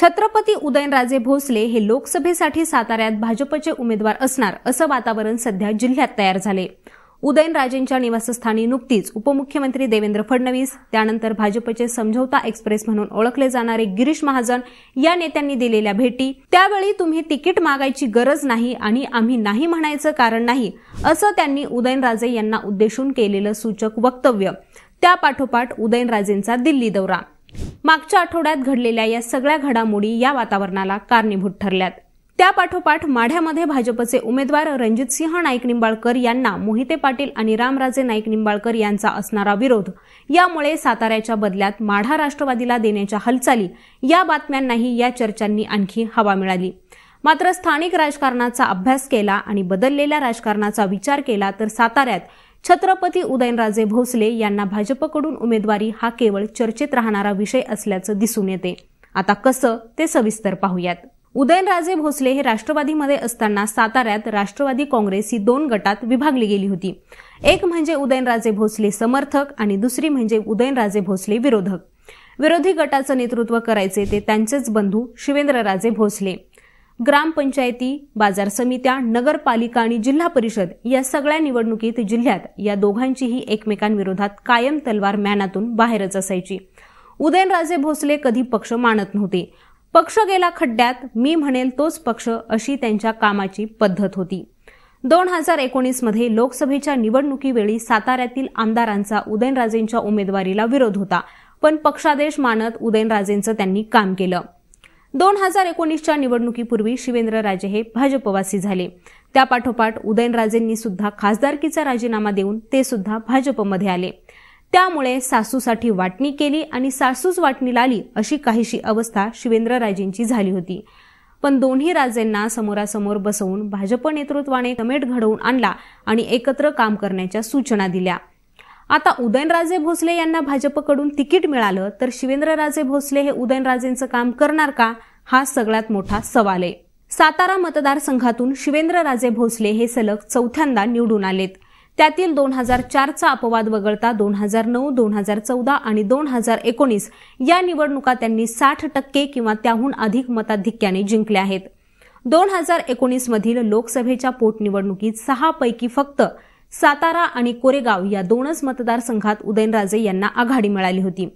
छत्रपती उदयनराजे भोसले हे लोकसभेसाठी साताऱ्यात भाजपचे उमेदवार असणार असं वातावरण सध्या जिल्ह्यात तयार झाले उदयनराजेंच्या निवासस्थानी नुकतीच उपमुख्यमंत्री देवेंद्र फडणवीस त्यानंतर भाजपचे समझौता एक्सप्रेस म्हणून ओळखले जाणारे गिरीश महाजन या नेत्यांनी दिलेल्या भेटी त्यावेळी तुम्ही तिकीट मागायची गरज नाही आणि आम्ही नाही म्हणायचं कारण नाही असं त्यांनी उदयनराजे यांना उद्देशून केलेलं सूचक वक्तव्य त्यापाठोपाठ उदयनराजेंचा दिल्ली दौरा मागच्या आठवड्यात घडलेल्या या सगळ्या घडामोडी या वातावरणाला कारणीभूत ठरल्यात त्यापाठोपाठ माढ्यामध्ये भाजपचे उमेदवार रणजितसिंह नाईक निंबाळकर यांना मोहिते पाटील आणि रामराजे नाईक निंबाळकर यांचा असणारा विरोध यामुळे साताऱ्याच्या बदल्यात माढा राष्ट्रवादीला देण्याच्या हालचाली या बातम्यांनाही या चर्चांनी आणखी हवा मिळाली मात्र स्थानिक राजकारणाचा अभ्यास केला आणि बदललेल्या राजकारणाचा विचार केला तर साताऱ्यात छत्रपती उदयनराजे भोसले यांना भाजपकडून उमेदवारी हा केवळ चर्चेत राहणारा विषय असल्याचं दिसून येते आता कसं ते सविस्तर पाहूयात उदयनराजे भोसले हे राष्ट्रवादीमध्ये असताना साताऱ्यात राष्ट्रवादी काँग्रेस ही दोन गटात विभागली गेली होती एक म्हणजे उदयनराजे भोसले समर्थक आणि दुसरी म्हणजे उदयनराजे भोसले विरोधक विरोधी गटाचं नेतृत्व करायचे ते त्यांचेच बंधू शिवेंद्रराजे भोसले ग्रामपंचायती बाजार समित्या नगरपालिका आणि जिल्हा परिषद या सगळ्या निवडणुकीत जिल्ह्यात या दोघांचीही एकमेकांविरोधात कायम तलवार मॅनातून बाहेरच असायची उदयनराजे भोसले कधी पक्ष मानत नव्हते पक्ष गेला खड्ड्यात मी म्हणेल तोच पक्ष अशी त्यांच्या कामाची पद्धत होती दोन हजार एकोणीसमध्ये लोकसभेच्या निवडणुकीवेळी साताऱ्यातील आमदारांचा उदयनराजेंच्या उमेदवारीला विरोध होता पण पक्षादेश मानत उदयनराजेंचं त्यांनी काम केलं दोन हजार एकोणीसच्या निवडणुकीपूर्वी शिवेंद्रराजे हे भाजपवासी झाले त्यापाठोपाठ उदयनराजेंनी सुद्धा खासदारकीचा राजीनामा देऊन ते सुद्धा भाजपमध्ये आले त्यामुळे सासूसाठी वाटणी केली आणि सासूच वाटणी लाली अशी काहीशी अवस्था शिवेंद्रराजेंची झाली होती पण दोन्ही राजेंना समोरासमोर बसवून भाजप नेतृत्वाने कमेट घडवून आणला आणि एकत्र काम करण्याच्या सूचना दिल्या आता उदयनराजे भोसले यांना भाजपकडून तिकीट मिळालं तर शिवेंद्रराजे भोसले हे उदयनराजेंचं काम करणार का हा सगळ्यात मोठा सवाल आहे सातारा मतदारसंघातून शिवेंद्रराजे भोसले हे सलग चौथ्यांदा निवडून आलेत त्यातील दोन हजार चारचा अपवाद वगळता दोन हजार नऊ दोन हजार चौदा आणि दोन हजार एकोणीस या निवडणुका त्यांनी साठ टक्के किंवा त्याहून अधिक मताधिक्याने जिंकल्या आहेत दोन हजार एकोणीसमधील लोकसभेच्या पोटनिवडणुकीत सहापैकी फक्त सातारा आणि कोरेगाव या दोनच मतदारसंघात उदयनराजे यांना आघाडी मिळाली होती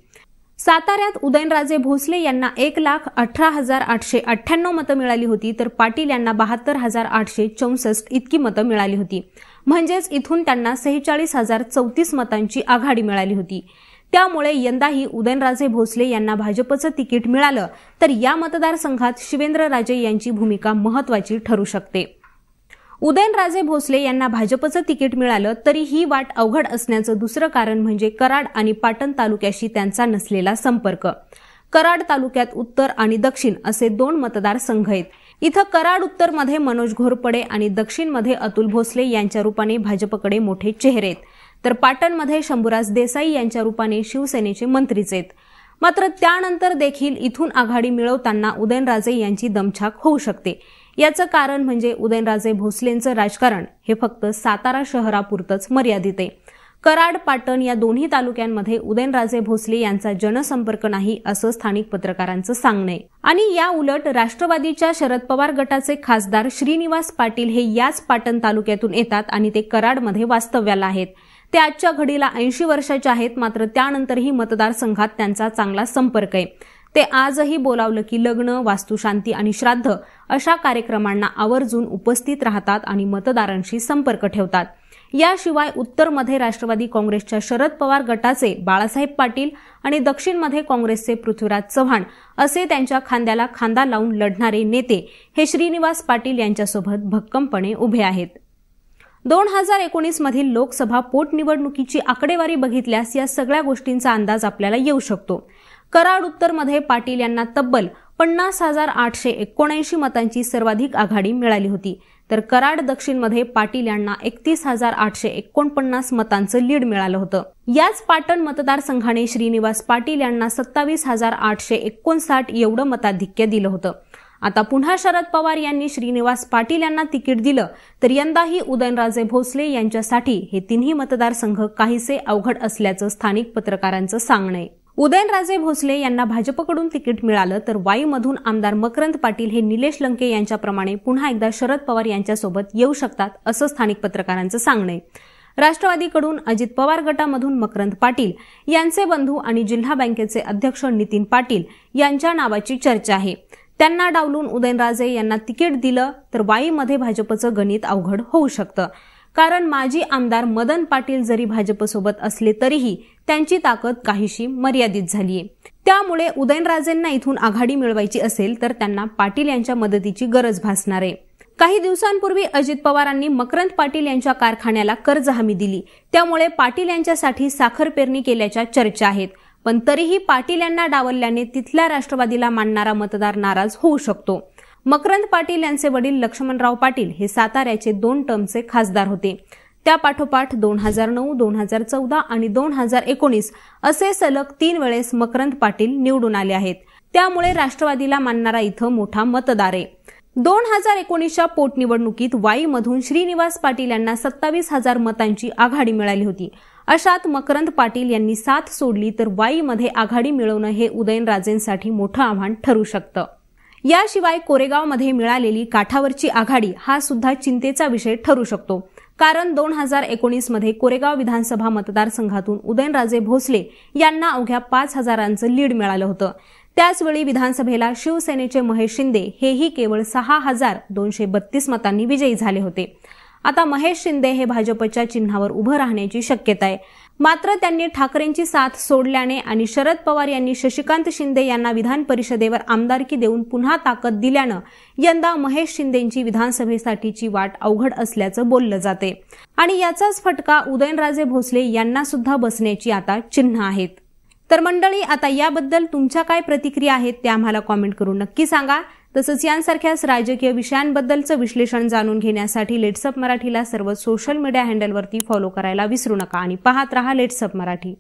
साताऱ्यात उदयनराजे भोसले यांना एक लाख अठरा हजार आठशे अठ्ठ्याण्णव मतं मिळाली होती तर पाटील यांना बहात्तर हजार आठशे चौसष्ट इतकी मतं मिळाली होती म्हणजेच इथून त्यांना सेहेचाळीस हजार चौतीस मतांची आघाडी मिळाली होती त्यामुळे यंदाही उदयनराजे भोसले यांना भाजपचं तिकीट मिळालं तर या मतदारसंघात शिवेंद्रराजे यांची भूमिका महत्वाची ठरू शकते उदयनराजे भोसले यांना भाजपचं तिकीट मिळालं तरी ही वाट अवघड असण्याचं दुसरं कारण म्हणजे कराड आणि पाटण तालुक्याशी त्यांचा नसलेला संपर्क कराड तालुक्यात उत्तर आणि दक्षिण असे दोन मतदारसंघ आहेत इथं कराड उत्तरमध्ये मनोज घोरपडे आणि दक्षिणमध्ये अतुल भोसले यांच्या रूपाने भाजपकडे मोठे चेहरे आहेत तर पाटणमध्ये शंभूराज देसाई यांच्या रूपाने शिवसेनेचे मंत्रीच आहेत मात्र त्यानंतर देखील इथून आघाडी मिळवताना उदयनराजे यांची दमछाक होऊ शकते याचं कारण म्हणजे उदयनराजे भोसलेंचं राजकारण हे फक्त सातारा शहरापुरतंच मर्यादित आहे कराड पाटण या दोन्ही तालुक्यांमध्ये उदयनराजे भोसले यांचा जनसंपर्क नाही असं स्थानिक पत्रकारांचं सांगणे आणि या उलट राष्ट्रवादीच्या शरद पवार गटाचे खासदार श्रीनिवास पाटील हे याच पाटण तालुक्यातून येतात आणि ते कराडमध्ये वास्तव्याला आहेत ते आजच्या घडीला ऐंशी वर्षाचे आहेत मात्र त्यानंतरही मतदारसंघात त्यांचा चांगला संपर्क आहे ते आजही बोलावलं की लग्न वास्तुशांती आणि श्राद्ध अशा कार्यक्रमांना आवर्जून उपस्थित राहतात आणि मतदारांशी संपर्क ठेवतात याशिवाय उत्तरमध्ये राष्ट्रवादी काँग्रेसच्या शरद पवार गटाचे बाळासाहेब पाटील आणि दक्षिणमध्ये काँग्रेसचे पृथ्वीराज चव्हाण असे त्यांच्या खांद्याला खांदा लावून लढणारे नेते हे श्रीनिवास पाटील यांच्यासोबत भक्कमपणे उभे आहेत दोन हजार एकोणीस मधील लोकसभा पोटनिवडणुकीची आकडेवारी बघितल्यास या सगळ्या गोष्टींचा अंदाज आपल्याला येऊ शकतो कराड उत्तरमध्ये पाटील यांना तब्बल पन्नास हजार आठशे एकोणऐंशी मतांची सर्वाधिक आघाडी मिळाली होती तर कराड दक्षिणमध्ये पाटील यांना एकतीस हजार आठशे एकोणपन्नास मतांचं लीड मिळालं होतं याच पाटण मतदारसंघाने श्रीनिवास पाटील यांना सत्तावीस हजार आठशे एकोणसाठ एवढं मताधिक्य दिलं होतं आता पुन्हा शरद पवार यांनी श्रीनिवास पाटील यांना तिकीट दिलं तर यंदाही उदयनराजे भोसले यांच्यासाठी हे तिन्ही मतदारसंघ काहीसे अवघड असल्याचं स्थानिक पत्रकारांचं सांगणं आहे उदयनराजे भोसले यांना भाजपकडून तिकीट मिळालं तर वाईमधून आमदार मकरंद पाटील हे निलेश लंके यांच्याप्रमाणे पुन्हा एकदा शरद पवार यांच्यासोबत येऊ शकतात असं स्थानिक पत्रकारांचं सांगणं राष्ट्रवादीकडून अजित पवार गटामधून मकरंद पाटील यांचे बंधू आणि जिल्हा बँकेचे अध्यक्ष नितीन पाटील यांच्या नावाची चर्चा आहे त्यांना डावलून उदयनराजे यांना तिकीट दिलं तर वाईमध्ये भाजपचं गणित अवघड होऊ शकतं कारण माजी आमदार मदन पाटील जरी भाजपसोबत असले तरीही त्यांची ताकद काहीशी मर्यादित झालीय त्यामुळे उदयनराजेंना इथून आघाडी मिळवायची असेल तर त्यांना पाटील यांच्या मदतीची गरज भासणार आहे काही दिवसांपूर्वी अजित पवारांनी मकरंद पाटील यांच्या कारखान्याला कर्ज हमी दिली त्यामुळे पाटील यांच्यासाठी साखर पेरणी केल्याच्या चर्चा आहेत पण तरीही पाटील यांना डावलल्याने तिथल्या राष्ट्रवादीला मानणारा मतदार नाराज होऊ शकतो मकरंद पाटील यांचे वडील लक्ष्मणराव पाटील हे साताऱ्याचे दोन टर्मचे खासदार होते पाठोपाठ दोन हजार नऊ दोन हजार चौदा आणि दोन हजार एकोणीस असे सलग तीन वेळेस मकरंद पाटील निवडून आले आहेत त्यामुळे राष्ट्रवादीला मानणारा इथं मोठा मतदार आहे दोन हजार एकोणीसच्या पोटनिवडणुकीत वाईमधून श्रीनिवास पाटील यांना सत्तावीस हजार मतांची आघाडी मिळाली होती अशात मकरंद पाटील यांनी साथ सोडली तर वाईमध्ये आघाडी मिळवणं हे उदयनराजेंसाठी मोठं आव्हान ठरू शकतं याशिवाय कोरेगावमध्ये मिळालेली काठावरची आघाडी हा सुद्धा चिंतेचा विषय ठरू शकतो कारण दोन हजार एकोणीसमध्ये कोरेगाव विधानसभा मतदारसंघातून उदयनराजे भोसले यांना अवघ्या पाच हजारांचं लीड मिळालं होतं त्याचवेळी विधानसभेला शिवसेनेचे महेश शिंदे हेही केवळ सहा हजार दोनशे बत्तीस मतांनी विजयी झाले होते आता महेश शिंदे हे भाजपच्या चिन्हावर उभं राहण्याची शक्यता आहे मात्र त्यांनी ठाकरेंची साथ सोडल्याने आणि शरद पवार यांनी शशिकांत शिंदे यांना विधान परिषदेवर आमदारकी देऊन पुन्हा ताकद दिल्यानं यंदा महेश शिंदेंची विधानसभेसाठीची वाट अवघड असल्याचं बोललं जाते आणि याचाच फटका उदयनराजे भोसले यांना सुद्धा बसण्याची आता चिन्ह आहेत तर मंडळी आता याबद्दल तुमच्या काय प्रतिक्रिया आहेत त्या आम्हाला कॉमेंट करून नक्की सांगा तसंच यांसारख्याच राजकीय विषयांबद्दलचं विश्लेषण जाणून घेण्यासाठी लेट्सअप मराठीला सर्व सोशल मीडिया हँडलवरती फॉलो करायला विसरू नका आणि पाहत रहा लेट्सअप मराठी